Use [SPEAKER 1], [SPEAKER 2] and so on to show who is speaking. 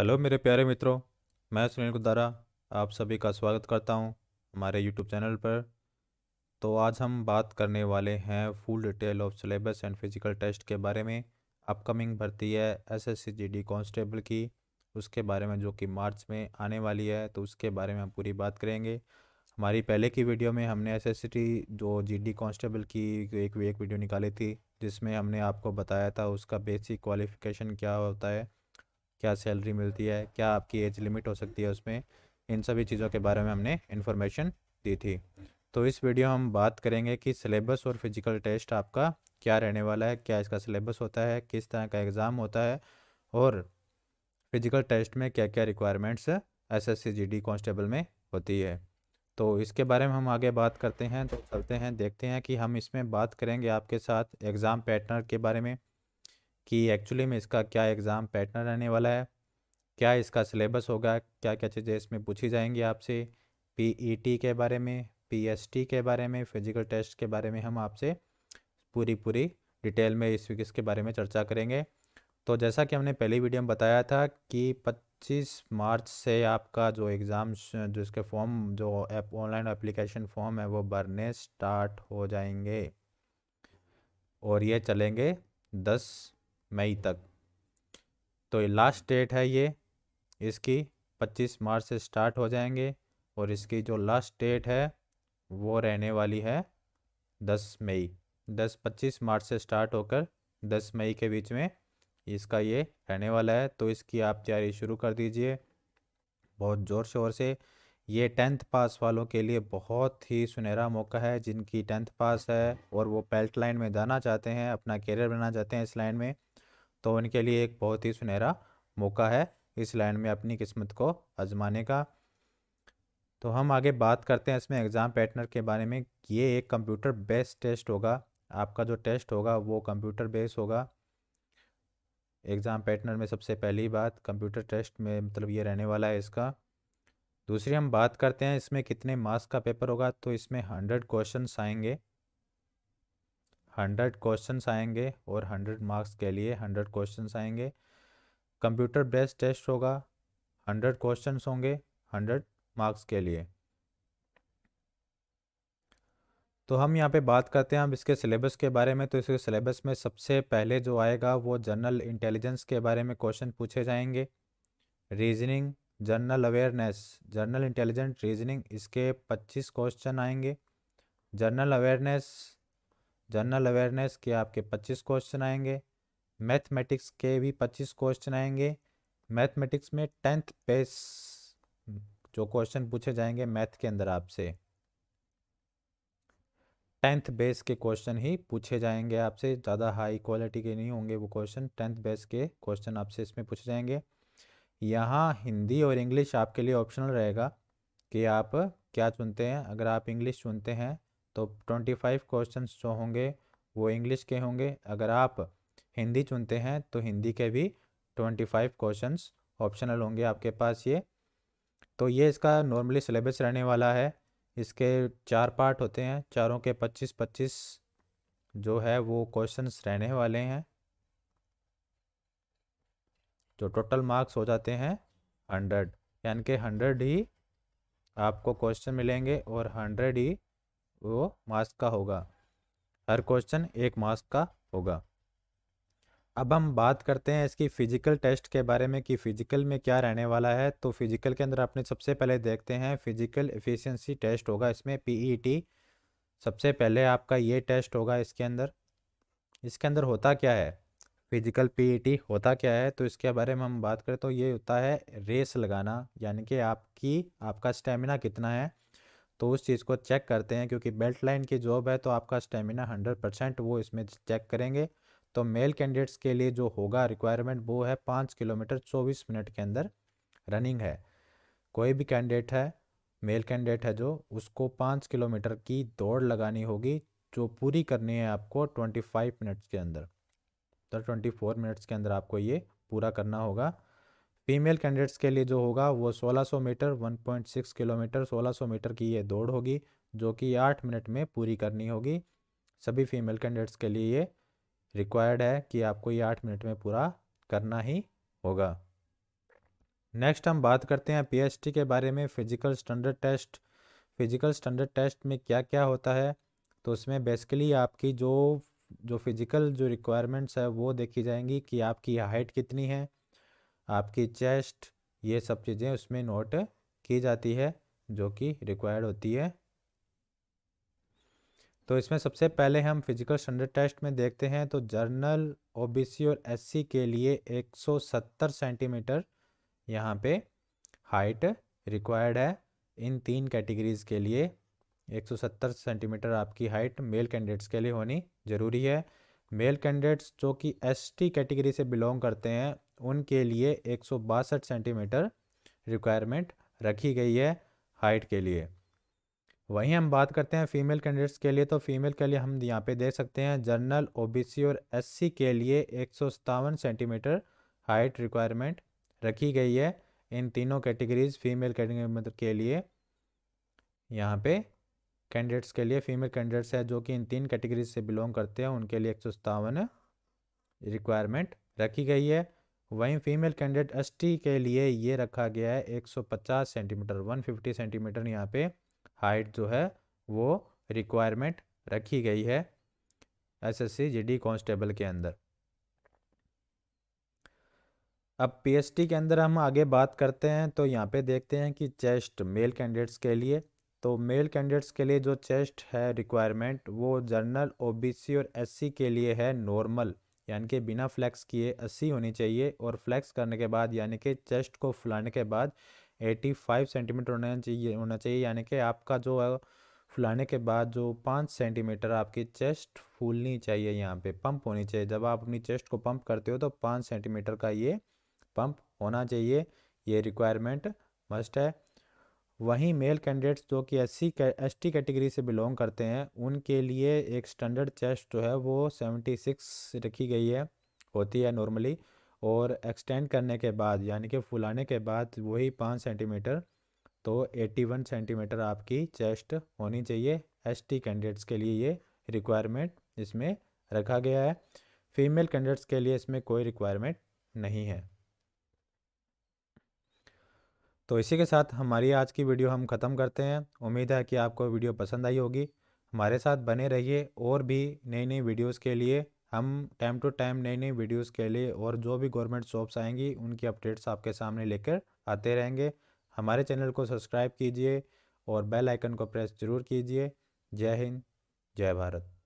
[SPEAKER 1] hello मेरे प्यारे मित्रों मैं सुनील गुद्दारा आप सभी का स्वागत करता हूं हमारे यूट्यूब चैनल पर तो आज हम बात करने वाले हैं full detail of syllabus and physical test के बारे में अपकमिंग भर्ती है एस एस कांस्टेबल की उसके बारे में जो कि मार्च में आने वाली है तो उसके बारे में हम पूरी बात करेंगे हमारी पहले की वीडियो में हमने एस जो जी कांस्टेबल की एक वीडियो निकाली थी जिसमें हमने आपको बताया था उसका बेसिक क्वालिफिकेशन क्या होता है क्या सैलरी मिलती है क्या आपकी एज लिमिट हो सकती है उसमें इन सभी चीज़ों के बारे में हमने इन्फॉर्मेशन दी थी तो इस वीडियो हम बात करेंगे कि सिलेबस और फिजिकल टेस्ट आपका क्या रहने वाला है क्या इसका सिलेबस होता है किस तरह का एग्ज़ाम होता है और फिजिकल टेस्ट में क्या क्या रिक्वायरमेंट्स एस एस कांस्टेबल में होती है तो इसके बारे में हम आगे बात करते हैं तो चलते हैं देखते हैं कि हम इसमें बात करेंगे आपके साथ एग्ज़ाम पैटर्न के बारे में कि एक्चुअली में इसका क्या एग्ज़ाम पैटर्न रहने वाला है क्या इसका सिलेबस होगा क्या क्या चीज़ें इसमें पूछी जाएंगी आपसे पी e के बारे में पी के बारे में फिजिकल टेस्ट के बारे में हम आपसे पूरी पूरी डिटेल में इस वीक इसके बारे में चर्चा करेंगे तो जैसा कि हमने पहली वीडियो में बताया था कि 25 मार्च से आपका जो एग्ज़ाम जो इसके फॉर्म जो ऐप ऑनलाइन एप्लीकेशन फॉर्म है वो भरने स्टार्ट हो जाएंगे और ये चलेंगे दस मई तक तो ये लास्ट डेट है ये इसकी 25 मार्च से स्टार्ट हो जाएंगे और इसकी जो लास्ट डेट है वो रहने वाली है 10 मई 10 25 मार्च से स्टार्ट होकर 10 मई के बीच में इसका ये रहने वाला है तो इसकी आप तैयारी शुरू कर दीजिए बहुत ज़ोर शोर से ये टेंथ पास वालों के लिए बहुत ही सुनहरा मौका है जिनकी टेंथ पास है और वो बेल्ट लाइन में जाना चाहते हैं अपना करियर बनाना चाहते हैं इस लाइन में तो उनके लिए एक बहुत ही सुनहरा मौका है इस लाइन में अपनी किस्मत को आजमाने का तो हम आगे बात करते हैं इसमें एग्ज़ाम पैटनर के बारे में ये एक कंप्यूटर बेस्ड टेस्ट होगा आपका जो टेस्ट होगा वो कंप्यूटर बेस होगा एग्ज़ाम पैटनर में सबसे पहली बात कंप्यूटर टेस्ट में मतलब ये रहने वाला है इसका दूसरी हम बात करते हैं इसमें कितने मार्क्स का पेपर होगा तो इसमें हंड्रेड क्वेश्चन आएंगे हंड्रेड क्वेश्चन आएंगे और हंड्रेड मार्क्स के लिए हंड्रेड क्वेश्चन आएंगे कंप्यूटर बेस्ड टेस्ट होगा हंड्रेड क्वेश्चन होंगे हंड्रेड मार्क्स के लिए तो हम यहाँ पे बात करते हैं अब इसके सिलेबस के बारे में तो इसके सिलेबस में सबसे पहले जो आएगा वो जनरल इंटेलिजेंस के बारे में क्वेश्चन पूछे जाएंगे reasoning general awareness general intelligent reasoning इसके 25 क्वेश्चन आएंगे जनरल अवेयरनेस जनरल अवेयरनेस के आपके 25 क्वेश्चन आएंगे मैथमेटिक्स के भी 25 क्वेश्चन आएंगे मैथमेटिक्स में टेंथ बेस जो क्वेश्चन पूछे जाएंगे मैथ के अंदर आपसे टेंथ बेस के क्वेश्चन ही पूछे जाएंगे आपसे ज़्यादा हाई क्वालिटी के नहीं होंगे वो क्वेश्चन टेंथ बेस के क्वेश्चन आपसे इसमें पूछे जाएंगे यहाँ हिंदी और इंग्लिश आपके लिए ऑप्शनल रहेगा कि आप क्या चुनते हैं अगर आप इंग्लिश चुनते हैं तो ट्वेंटी फाइव क्वेश्चन जो होंगे वो इंग्लिश के होंगे अगर आप हिंदी चुनते हैं तो हिंदी के भी ट्वेंटी फाइव क्वेश्चन ऑप्शनल होंगे आपके पास ये तो ये इसका नॉर्मली सिलेबस रहने वाला है इसके चार पार्ट होते हैं चारों के पच्चीस पच्चीस जो है वो क्वेश्चंस रहने वाले हैं जो टोटल मार्क्स हो जाते हैं हंड्रेड यानि कि हंड्रेड ही आपको क्वेश्चन मिलेंगे और हंड्रेड ही वो मार्क्स का होगा हर क्वेश्चन एक मार्क्स का होगा अब हम बात करते हैं इसकी फ़िज़िकल टेस्ट के बारे में कि फ़िज़िकल में क्या रहने वाला है तो फ़िज़िकल के अंदर आपने सबसे पहले देखते हैं फ़िज़िकल एफिशिएंसी टेस्ट होगा इसमें पीईटी e सबसे पहले आपका ये टेस्ट होगा इसके अंदर इसके अंदर होता क्या है फिजिकल पीईटी होता क्या है तो इसके बारे में हम बात करें तो ये होता है रेस लगाना यानी कि आपकी आपका स्टेमिना कितना है तो उस चीज़ को चेक करते हैं क्योंकि बेल्ट लाइन की जॉब है तो आपका स्टेमिना हंड्रेड परसेंट वो इसमें चेक करेंगे तो मेल कैंडिडेट्स के लिए जो होगा रिक्वायरमेंट वो है पाँच किलोमीटर चौबीस मिनट के अंदर रनिंग है कोई भी कैंडिडेट है मेल कैंडिडेट है जो उसको पाँच किलोमीटर की दौड़ लगानी होगी जो पूरी करनी है आपको ट्वेंटी फाइव मिनट्स के अंदर तो ट्वेंटी फोर मिनट्स के अंदर आपको ये पूरा करना होगा फीमेल कैंडिडेट्स के लिए जो होगा वो 1600 मीटर 1.6 किलोमीटर 1600 मीटर की ये दौड़ होगी जो कि आठ मिनट में पूरी करनी होगी सभी फीमेल कैंडिडेट्स के लिए ये रिक्वायर्ड है कि आपको ये आठ मिनट में पूरा करना ही होगा नेक्स्ट हम बात करते हैं पीएचटी के बारे में physical standard test physical standard test में क्या क्या होता है तो उसमें बेसिकली आपकी जो जो फिज़िकल जो रिक्वायरमेंट्स है वो देखी जाएंगी कि आपकी हाइट कितनी है आपकी चेस्ट ये सब चीज़ें उसमें नोट की जाती है जो कि रिक्वायर्ड होती है तो इसमें सबसे पहले हम फिजिकल स्टैंडर्ड टेस्ट में देखते हैं तो जर्नल ओबीसी और एससी के लिए 170 सेंटीमीटर यहाँ पे हाइट रिक्वायर्ड है इन तीन कैटेगरीज़ के लिए 170 सेंटीमीटर आपकी हाइट मेल कैंडिडेट्स के लिए होनी ज़रूरी है मेल कैंडिडेट्स जो कि एसटी कैटेगरी से बिलोंग करते हैं उनके लिए एक सेंटीमीटर रिक्वायरमेंट रखी गई है हाइट के लिए वहीं हम बात करते हैं फीमेल कैंडिडेट्स के लिए तो फीमेल के लिए हम यहाँ पे देख सकते हैं जनरल ओबीसी और एससी के लिए एक सेंटीमीटर हाइट रिक्वायरमेंट रखी गई है इन तीनों कैटेगरीज फीमेल कैटेगरी के लिए यहाँ पे कैंडिडेट्स के लिए फीमेल कैंडिडेट्स है जो कि इन तीन कैटेगरीज से बिलोंग करते हैं उनके लिए एक सौ सत्तावन रिक्वायरमेंट रखी गई है वहीं फीमेल कैंडिडेट एस के लिए ये रखा गया है 150 सेंटीमीटर 150 सेंटीमीटर यहाँ पे हाइट जो है वो रिक्वायरमेंट रखी गई है एसएससी जीडी कांस्टेबल के अंदर अब पीएसटी के अंदर हम आगे बात करते हैं तो यहाँ पे देखते हैं कि चेस्ट मेल कैंडिडेट्स के लिए तो मेल कैंडिडेट्स के लिए जो चेस्ट है रिक्वायरमेंट वो जनरल ओबीसी और एससी के लिए है नॉर्मल यानी कि बिना फ्लैक्स किए अस्सी होनी चाहिए और फ्लैक्स करने के बाद यानी कि चेस्ट को फुलाने के बाद 85 सेंटीमीटर होना चाहिए होना चाहिए यानी कि आपका जो फुलाने के बाद जो पाँच सेंटीमीटर आपकी चेस्ट फूलनी चाहिए यहाँ पे पंप होनी चाहिए जब आप अपनी चेस्ट को पंप करते हो तो पाँच सेंटीमीटर का ये पंप होना चाहिए ये रिक्वायरमेंट मस्ट है वहीं मेल कैंडिडेट्स जो कि S C S T category से बिलोंग करते हैं उनके लिए एक स्टैंडर्ड चेस्ट जो है वो सेवेंटी सिक्स रखी गई है होती है नॉर्मली और एक्सटेंड करने के बाद यानी कि फुलाने के बाद वही पाँच सेंटीमीटर तो एट्टी वन सेंटीमीटर आपकी चेस्ट होनी चाहिए एस टी कैंडिडेट्स के लिए ये रिक्वायरमेंट इसमें रखा गया है फीमेल कैंडिडेट्स के लिए इसमें कोई रिक्वायरमेंट नहीं है तो इसी के साथ हमारी आज की वीडियो हम ख़त्म करते हैं उम्मीद है कि आपको वीडियो पसंद आई होगी हमारे साथ बने रहिए और भी नई नई वीडियोज़ के लिए हम टाइम टू टाइम नई नई वीडियोज़ के लिए और जो भी गवर्नमेंट जॉब्स आएंगी उनकी अपडेट्स आपके सामने लेकर आते रहेंगे हमारे चैनल को सब्सक्राइब कीजिए और बेल आइकन को प्रेस जरूर कीजिए जय हिंद जय भारत